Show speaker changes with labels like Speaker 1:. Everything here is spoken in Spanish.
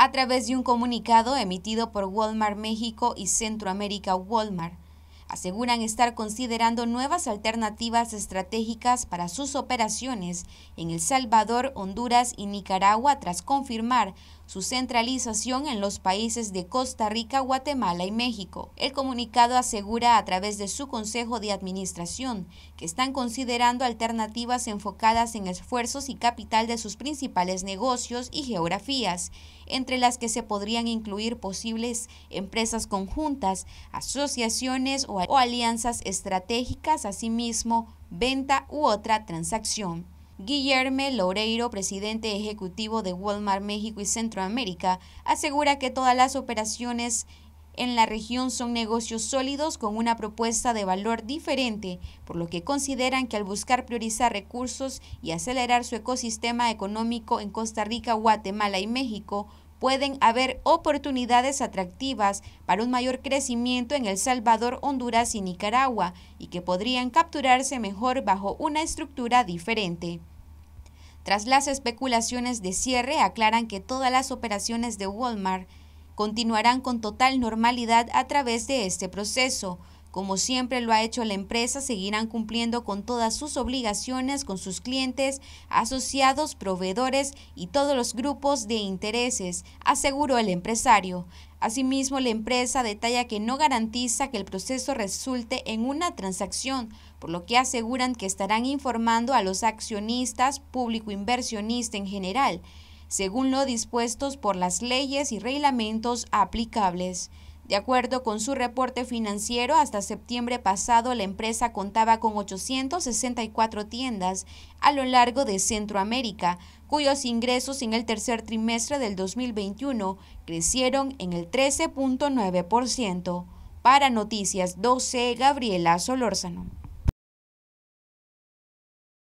Speaker 1: a través de un comunicado emitido por Walmart México y Centroamérica Walmart. Aseguran estar considerando nuevas alternativas estratégicas para sus operaciones en El Salvador, Honduras y Nicaragua tras confirmar su centralización en los países de Costa Rica, Guatemala y México. El comunicado asegura a través de su Consejo de Administración que están considerando alternativas enfocadas en esfuerzos y capital de sus principales negocios y geografías, entre las que se podrían incluir posibles empresas conjuntas, asociaciones o alianzas estratégicas, asimismo, venta u otra transacción. Guillerme Loreiro, presidente ejecutivo de Walmart México y Centroamérica, asegura que todas las operaciones en la región son negocios sólidos con una propuesta de valor diferente, por lo que consideran que al buscar priorizar recursos y acelerar su ecosistema económico en Costa Rica, Guatemala y México, pueden haber oportunidades atractivas para un mayor crecimiento en El Salvador, Honduras y Nicaragua y que podrían capturarse mejor bajo una estructura diferente. Tras las especulaciones de cierre, aclaran que todas las operaciones de Walmart continuarán con total normalidad a través de este proceso, como siempre lo ha hecho la empresa, seguirán cumpliendo con todas sus obligaciones con sus clientes, asociados, proveedores y todos los grupos de intereses, aseguró el empresario. Asimismo, la empresa detalla que no garantiza que el proceso resulte en una transacción, por lo que aseguran que estarán informando a los accionistas, público inversionista en general, según lo dispuestos por las leyes y reglamentos aplicables. De acuerdo con su reporte financiero, hasta septiembre pasado la empresa contaba con 864 tiendas a lo largo de Centroamérica, cuyos ingresos en el tercer trimestre del 2021 crecieron en el 13.9%. Para Noticias 12, Gabriela Solórzano.